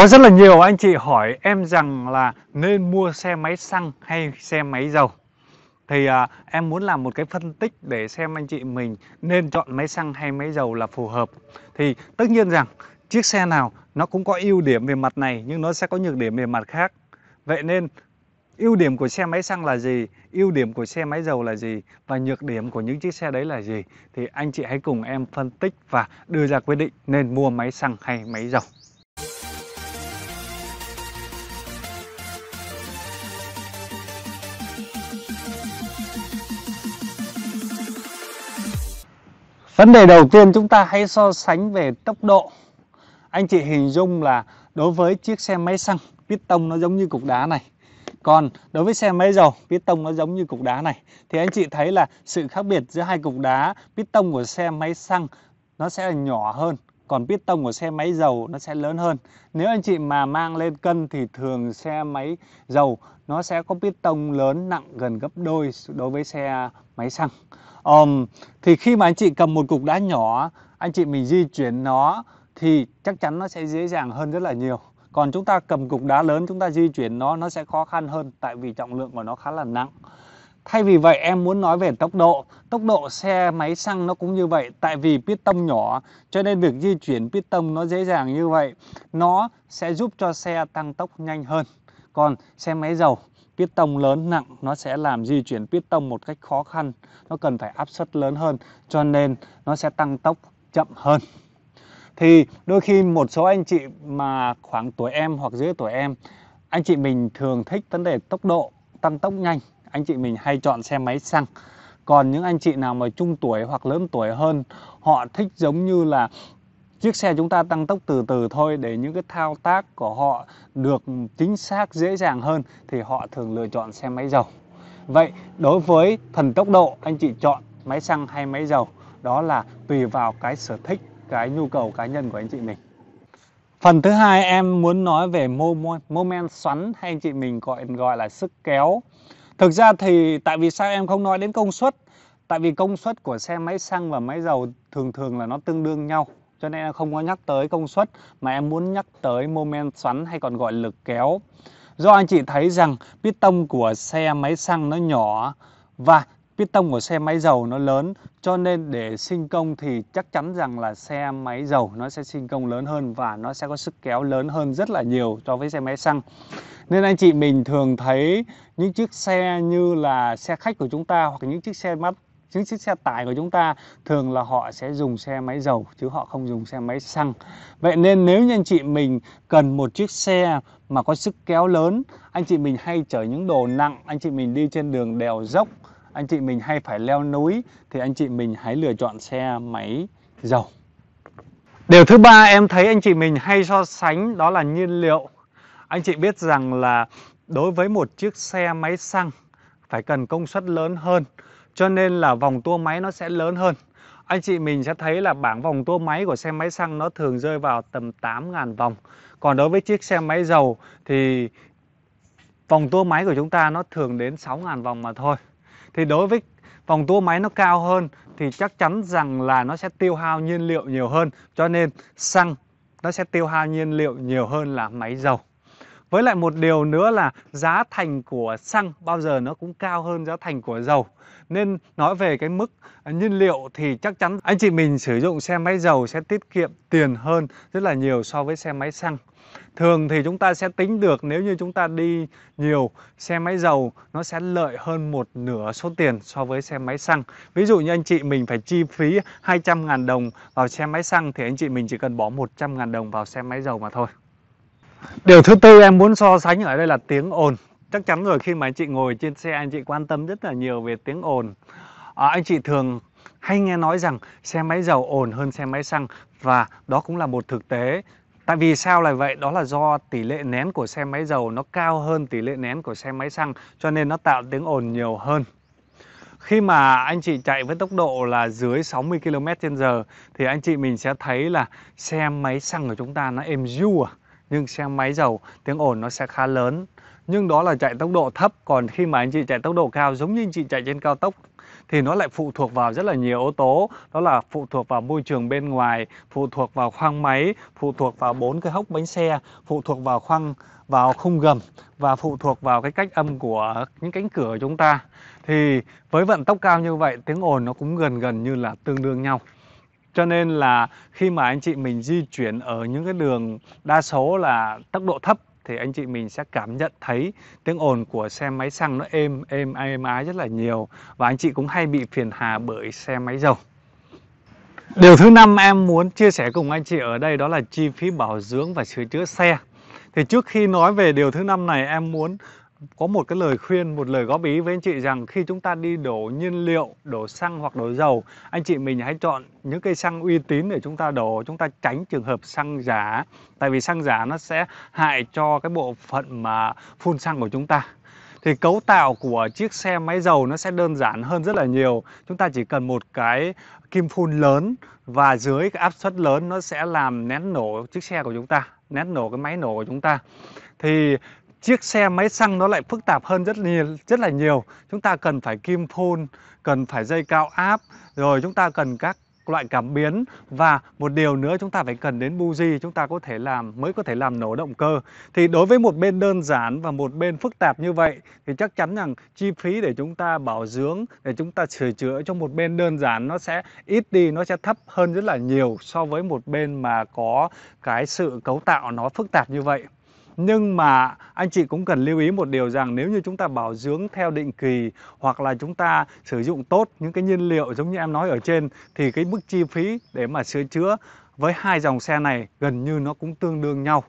Có rất là nhiều anh chị hỏi em rằng là nên mua xe máy xăng hay xe máy dầu. Thì à, em muốn làm một cái phân tích để xem anh chị mình nên chọn máy xăng hay máy dầu là phù hợp. Thì tất nhiên rằng chiếc xe nào nó cũng có ưu điểm về mặt này nhưng nó sẽ có nhược điểm về mặt khác. Vậy nên ưu điểm của xe máy xăng là gì, ưu điểm của xe máy dầu là gì và nhược điểm của những chiếc xe đấy là gì thì anh chị hãy cùng em phân tích và đưa ra quyết định nên mua máy xăng hay máy dầu. Vấn đề đầu tiên chúng ta hãy so sánh về tốc độ. Anh chị hình dung là đối với chiếc xe máy xăng, piston nó giống như cục đá này. Còn đối với xe máy dầu, piston nó giống như cục đá này. Thì anh chị thấy là sự khác biệt giữa hai cục đá, piston của xe máy xăng nó sẽ là nhỏ hơn. Còn piston của xe máy dầu nó sẽ lớn hơn. Nếu anh chị mà mang lên cân thì thường xe máy dầu nó sẽ có piston lớn nặng gần gấp đôi đối với xe máy xăng um, thì khi mà anh chị cầm một cục đá nhỏ anh chị mình di chuyển nó thì chắc chắn nó sẽ dễ dàng hơn rất là nhiều còn chúng ta cầm cục đá lớn chúng ta di chuyển nó nó sẽ khó khăn hơn tại vì trọng lượng của nó khá là nặng Thay vì vậy em muốn nói về tốc độ Tốc độ xe máy xăng nó cũng như vậy Tại vì piston nhỏ Cho nên việc di chuyển piston nó dễ dàng như vậy Nó sẽ giúp cho xe tăng tốc nhanh hơn Còn xe máy dầu Piết tông lớn nặng nó sẽ làm di chuyển piết tông một cách khó khăn. Nó cần phải áp suất lớn hơn cho nên nó sẽ tăng tốc chậm hơn. Thì đôi khi một số anh chị mà khoảng tuổi em hoặc dưới tuổi em anh chị mình thường thích vấn đề tốc độ tăng tốc nhanh anh chị mình hay chọn xe máy xăng còn những anh chị nào mà trung tuổi hoặc lớn tuổi hơn họ thích giống như là chiếc xe chúng ta tăng tốc từ từ thôi để những cái thao tác của họ được chính xác dễ dàng hơn thì họ thường lựa chọn xe máy dầu vậy đối với phần tốc độ anh chị chọn máy xăng hay máy dầu đó là tùy vào cái sở thích cái nhu cầu cá nhân của anh chị mình Phần thứ hai em muốn nói về mô, mô, moment xoắn hay anh chị mình gọi gọi là sức kéo. Thực ra thì tại vì sao em không nói đến công suất? Tại vì công suất của xe máy xăng và máy dầu thường thường là nó tương đương nhau cho nên em không có nhắc tới công suất mà em muốn nhắc tới moment xoắn hay còn gọi lực kéo do anh chị thấy rằng piston của xe máy xăng nó nhỏ và piston của xe máy dầu nó lớn cho nên để sinh công thì chắc chắn rằng là xe máy dầu nó sẽ sinh công lớn hơn và nó sẽ có sức kéo lớn hơn rất là nhiều so với xe máy xăng nên anh chị mình thường thấy những chiếc xe như là xe khách của chúng ta hoặc những chiếc xe mát những chiếc xe tải của chúng ta thường là họ sẽ dùng xe máy dầu chứ họ không dùng xe máy xăng vậy nên nếu như anh chị mình cần một chiếc xe mà có sức kéo lớn anh chị mình hay chở những đồ nặng anh chị mình đi trên đường đèo dốc anh chị mình hay phải leo núi thì anh chị mình hãy lựa chọn xe máy dầu điều thứ ba em thấy anh chị mình hay so sánh đó là nhiên liệu anh chị biết rằng là đối với một chiếc xe máy xăng phải cần công suất lớn hơn cho nên là vòng tua máy nó sẽ lớn hơn anh chị mình sẽ thấy là bảng vòng tua máy của xe máy xăng nó thường rơi vào tầm 8.000 vòng còn đối với chiếc xe máy dầu thì vòng tua máy của chúng ta nó thường đến 6.000 vòng mà thôi thì đối với vòng tua máy nó cao hơn thì chắc chắn rằng là nó sẽ tiêu hao nhiên liệu nhiều hơn cho nên xăng nó sẽ tiêu hao nhiên liệu nhiều hơn là máy dầu với lại một điều nữa là giá thành của xăng bao giờ nó cũng cao hơn giá thành của dầu. Nên nói về cái mức nhiên liệu thì chắc chắn anh chị mình sử dụng xe máy dầu sẽ tiết kiệm tiền hơn rất là nhiều so với xe máy xăng. Thường thì chúng ta sẽ tính được nếu như chúng ta đi nhiều xe máy dầu nó sẽ lợi hơn một nửa số tiền so với xe máy xăng. Ví dụ như anh chị mình phải chi phí 200.000 đồng vào xe máy xăng thì anh chị mình chỉ cần bỏ 100.000 đồng vào xe máy dầu mà thôi. Điều thứ tư em muốn so sánh ở đây là tiếng ồn. Chắc chắn rồi khi mà anh chị ngồi trên xe anh chị quan tâm rất là nhiều về tiếng ồn. À, anh chị thường hay nghe nói rằng xe máy dầu ồn hơn xe máy xăng và đó cũng là một thực tế. Tại vì sao lại vậy? Đó là do tỷ lệ nén của xe máy dầu nó cao hơn tỷ lệ nén của xe máy xăng cho nên nó tạo tiếng ồn nhiều hơn. Khi mà anh chị chạy với tốc độ là dưới 60 km h thì anh chị mình sẽ thấy là xe máy xăng của chúng ta nó êm du à nhưng xe máy dầu tiếng ồn nó sẽ khá lớn nhưng đó là chạy tốc độ thấp còn khi mà anh chị chạy tốc độ cao giống như anh chị chạy trên cao tốc thì nó lại phụ thuộc vào rất là nhiều yếu tố đó là phụ thuộc vào môi trường bên ngoài phụ thuộc vào khoang máy phụ thuộc vào bốn cái hốc bánh xe phụ thuộc vào khoang vào khung gầm và phụ thuộc vào cái cách âm của những cánh cửa của chúng ta thì với vận tốc cao như vậy tiếng ồn nó cũng gần gần như là tương đương nhau cho nên là khi mà anh chị mình di chuyển ở những cái đường đa số là tốc độ thấp thì anh chị mình sẽ cảm nhận thấy tiếng ồn của xe máy xăng nó êm êm êm ái rất là nhiều và anh chị cũng hay bị phiền hà bởi xe máy dầu điều thứ năm em muốn chia sẻ cùng anh chị ở đây đó là chi phí bảo dưỡng và sửa chữa xe thì trước khi nói về điều thứ năm này em muốn có một cái lời khuyên, một lời góp ý với anh chị rằng khi chúng ta đi đổ nhiên liệu, đổ xăng hoặc đổ dầu, anh chị mình hãy chọn những cây xăng uy tín để chúng ta đổ, chúng ta tránh trường hợp xăng giả. Tại vì xăng giả nó sẽ hại cho cái bộ phận mà phun xăng của chúng ta. Thì cấu tạo của chiếc xe máy dầu nó sẽ đơn giản hơn rất là nhiều. Chúng ta chỉ cần một cái kim phun lớn và dưới cái áp suất lớn nó sẽ làm nén nổ chiếc xe của chúng ta, nén nổ cái máy nổ của chúng ta. Thì chiếc xe máy xăng nó lại phức tạp hơn rất nhiều rất là nhiều chúng ta cần phải kim phun cần phải dây cao áp rồi chúng ta cần các loại cảm biến và một điều nữa chúng ta phải cần đến buji chúng ta có thể làm mới có thể làm nổ động cơ thì đối với một bên đơn giản và một bên phức tạp như vậy thì chắc chắn rằng chi phí để chúng ta bảo dưỡng để chúng ta sửa chữa cho một bên đơn giản nó sẽ ít đi nó sẽ thấp hơn rất là nhiều so với một bên mà có cái sự cấu tạo nó phức tạp như vậy nhưng mà anh chị cũng cần lưu ý một điều rằng nếu như chúng ta bảo dưỡng theo định kỳ hoặc là chúng ta sử dụng tốt những cái nhiên liệu giống như em nói ở trên thì cái mức chi phí để mà sửa chữa với hai dòng xe này gần như nó cũng tương đương nhau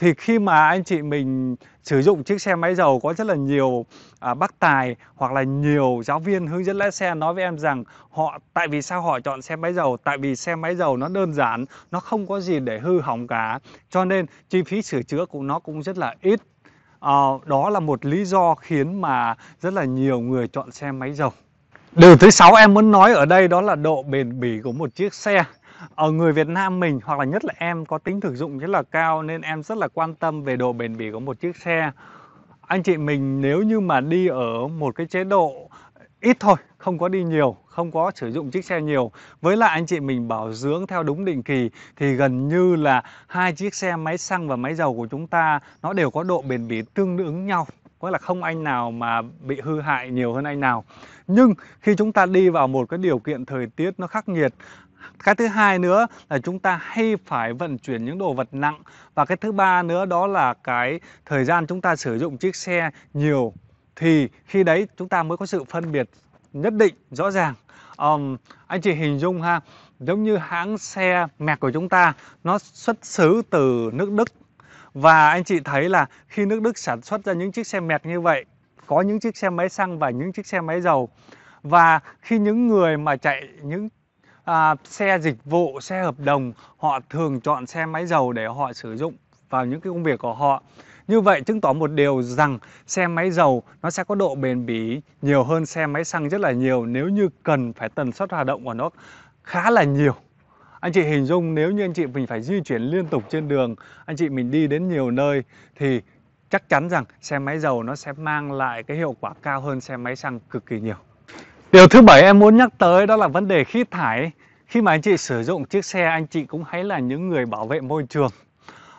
thì khi mà anh chị mình sử dụng chiếc xe máy dầu có rất là nhiều à, bác tài hoặc là nhiều giáo viên hướng dẫn lái xe nói với em rằng họ tại vì sao họ chọn xe máy dầu tại vì xe máy dầu nó đơn giản nó không có gì để hư hỏng cả cho nên chi phí sửa chữa của nó cũng rất là ít à, đó là một lý do khiến mà rất là nhiều người chọn xe máy dầu điều thứ sáu em muốn nói ở đây đó là độ bền bỉ của một chiếc xe ở ờ, người Việt Nam mình hoặc là nhất là em có tính thực dụng rất là cao nên em rất là quan tâm về độ bền bỉ của một chiếc xe anh chị mình nếu như mà đi ở một cái chế độ ít thôi không có đi nhiều không có sử dụng chiếc xe nhiều với lại anh chị mình bảo dưỡng theo đúng định kỳ thì gần như là hai chiếc xe máy xăng và máy dầu của chúng ta nó đều có độ bền bỉ tương ứng nhau có là không anh nào mà bị hư hại nhiều hơn anh nào nhưng khi chúng ta đi vào một cái điều kiện thời tiết nó khắc nghiệt cái thứ hai nữa là chúng ta hay phải vận chuyển những đồ vật nặng và cái thứ ba nữa đó là cái thời gian chúng ta sử dụng chiếc xe nhiều thì khi đấy chúng ta mới có sự phân biệt nhất định rõ ràng um, anh chị hình dung ha giống như hãng xe mẹc của chúng ta nó xuất xứ từ nước Đức và anh chị thấy là khi nước Đức sản xuất ra những chiếc xe mẹt như vậy có những chiếc xe máy xăng và những chiếc xe máy dầu và khi những người mà chạy những à, xe dịch vụ xe hợp đồng họ thường chọn xe máy dầu để họ sử dụng vào những cái công việc của họ như vậy chứng tỏ một điều rằng xe máy dầu nó sẽ có độ bền bỉ nhiều hơn xe máy xăng rất là nhiều nếu như cần phải tần suất hoạt động của nó khá là nhiều anh chị hình dung nếu như anh chị mình phải di chuyển liên tục trên đường anh chị mình đi đến nhiều nơi thì chắc chắn rằng xe máy dầu nó sẽ mang lại cái hiệu quả cao hơn xe máy xăng cực kỳ nhiều điều thứ bảy em muốn nhắc tới đó là vấn đề khí thải khi mà anh chị sử dụng chiếc xe anh chị cũng hãy là những người bảo vệ môi trường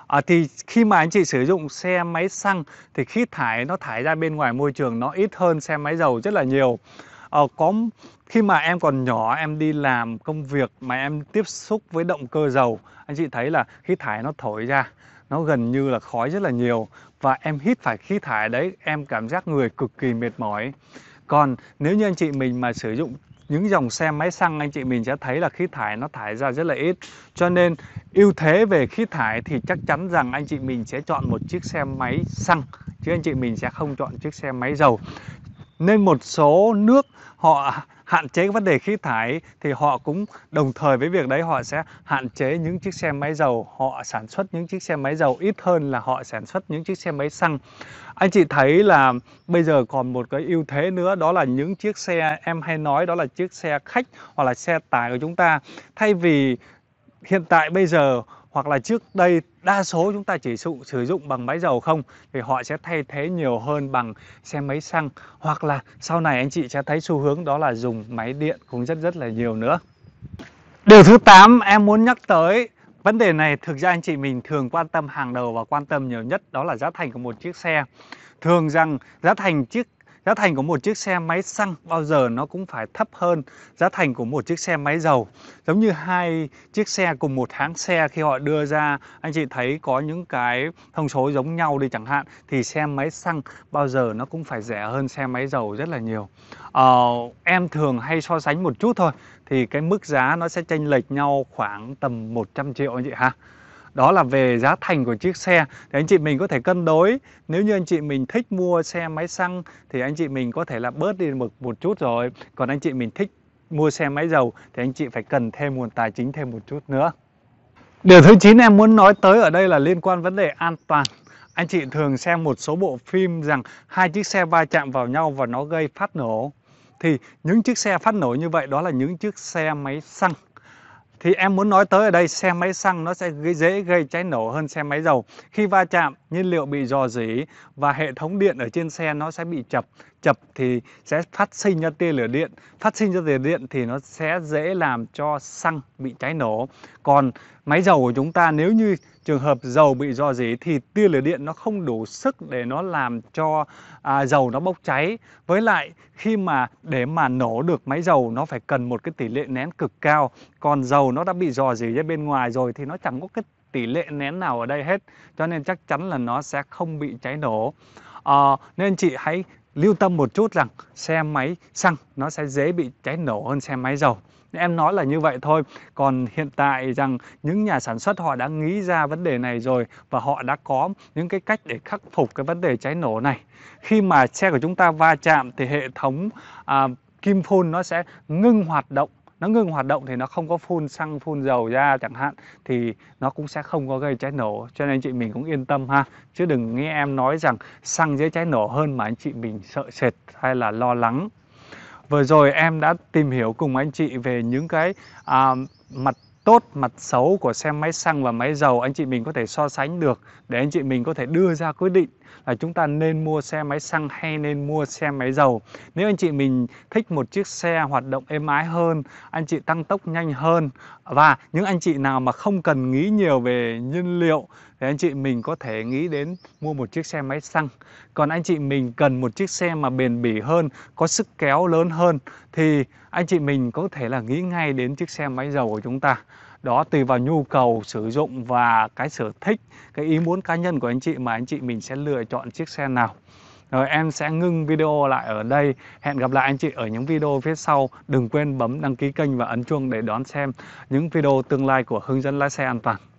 à, thì khi mà anh chị sử dụng xe máy xăng thì khí thải nó thải ra bên ngoài môi trường nó ít hơn xe máy dầu rất là nhiều à, có khi mà em còn nhỏ em đi làm công việc mà em tiếp xúc với động cơ dầu anh chị thấy là khí thải nó thổi ra nó gần như là khói rất là nhiều và em hít phải khí thải đấy em cảm giác người cực kỳ mệt mỏi còn nếu như anh chị mình mà sử dụng những dòng xe máy xăng anh chị mình sẽ thấy là khí thải nó thải ra rất là ít cho nên ưu thế về khí thải thì chắc chắn rằng anh chị mình sẽ chọn một chiếc xe máy xăng chứ anh chị mình sẽ không chọn chiếc xe máy dầu nên một số nước họ hạn chế vấn đề khí thải thì họ cũng đồng thời với việc đấy họ sẽ hạn chế những chiếc xe máy dầu họ sản xuất những chiếc xe máy dầu ít hơn là họ sản xuất những chiếc xe máy xăng anh chị thấy là bây giờ còn một cái ưu thế nữa đó là những chiếc xe em hay nói đó là chiếc xe khách hoặc là xe tải của chúng ta thay vì hiện tại bây giờ hoặc là trước đây đa số chúng ta chỉ sử, sử dụng bằng máy dầu không thì họ sẽ thay thế nhiều hơn bằng xe máy xăng hoặc là sau này anh chị sẽ thấy xu hướng đó là dùng máy điện cũng rất rất là nhiều nữa. Điều thứ 8 em muốn nhắc tới Vấn đề này thực ra anh chị mình thường quan tâm hàng đầu và quan tâm nhiều nhất đó là giá thành của một chiếc xe. Thường rằng giá thành chiếc Giá thành của một chiếc xe máy xăng bao giờ nó cũng phải thấp hơn giá thành của một chiếc xe máy dầu. Giống như hai chiếc xe cùng một hãng xe khi họ đưa ra, anh chị thấy có những cái thông số giống nhau đi chẳng hạn, thì xe máy xăng bao giờ nó cũng phải rẻ hơn xe máy dầu rất là nhiều. Ờ, em thường hay so sánh một chút thôi, thì cái mức giá nó sẽ chênh lệch nhau khoảng tầm 100 triệu anh chị ha đó là về giá thành của chiếc xe thì anh chị mình có thể cân đối nếu như anh chị mình thích mua xe máy xăng thì anh chị mình có thể là bớt đi một một chút rồi còn anh chị mình thích mua xe máy dầu thì anh chị phải cần thêm nguồn tài chính thêm một chút nữa điều thứ 9 em muốn nói tới ở đây là liên quan vấn đề an toàn anh chị thường xem một số bộ phim rằng hai chiếc xe va chạm vào nhau và nó gây phát nổ thì những chiếc xe phát nổ như vậy đó là những chiếc xe máy xăng thì em muốn nói tới ở đây xe máy xăng nó sẽ dễ gây cháy nổ hơn xe máy dầu khi va chạm nhiên liệu bị dò dỉ và hệ thống điện ở trên xe nó sẽ bị chập chập thì sẽ phát sinh ra tia lửa điện phát sinh ra tia lửa điện thì nó sẽ dễ làm cho xăng bị cháy nổ còn máy dầu của chúng ta nếu như trường hợp dầu bị dò dỉ thì tia lửa điện nó không đủ sức để nó làm cho à, dầu nó bốc cháy với lại khi mà để mà nổ được máy dầu nó phải cần một cái tỷ lệ nén cực cao còn dầu nó đã bị dò dỉ ra bên ngoài rồi thì nó chẳng có cái tỷ lệ nén nào ở đây hết cho nên chắc chắn là nó sẽ không bị cháy nổ à, nên chị hãy lưu tâm một chút rằng xe máy xăng nó sẽ dễ bị cháy nổ hơn xe máy dầu em nói là như vậy thôi còn hiện tại rằng những nhà sản xuất họ đã nghĩ ra vấn đề này rồi và họ đã có những cái cách để khắc phục cái vấn đề cháy nổ này khi mà xe của chúng ta va chạm thì hệ thống à, kim phun nó sẽ ngưng hoạt động nó ngừng hoạt động thì nó không có phun xăng phun dầu ra chẳng hạn thì nó cũng sẽ không có gây cháy nổ cho nên anh chị mình cũng yên tâm ha chứ đừng nghe em nói rằng xăng dễ cháy nổ hơn mà anh chị mình sợ sệt hay là lo lắng vừa rồi em đã tìm hiểu cùng anh chị về những cái à, mặt tốt mặt xấu của xe máy xăng và máy dầu anh chị mình có thể so sánh được để anh chị mình có thể đưa ra quyết định là chúng ta nên mua xe máy xăng hay nên mua xe máy dầu. Nếu anh chị mình thích một chiếc xe hoạt động êm ái hơn, anh chị tăng tốc nhanh hơn và những anh chị nào mà không cần nghĩ nhiều về nhiên liệu thì anh chị mình có thể nghĩ đến mua một chiếc xe máy xăng. Còn anh chị mình cần một chiếc xe mà bền bỉ hơn, có sức kéo lớn hơn thì anh chị mình có thể là nghĩ ngay đến chiếc xe máy dầu của chúng ta đó tùy vào nhu cầu sử dụng và cái sở thích cái ý muốn cá nhân của anh chị mà anh chị mình sẽ lựa chọn chiếc xe nào rồi em sẽ ngưng video lại ở đây. Hẹn gặp lại anh chị ở những video phía sau. Đừng quên bấm đăng ký kênh và ấn chuông để đón xem những video tương lai của hướng dẫn lái xe an toàn.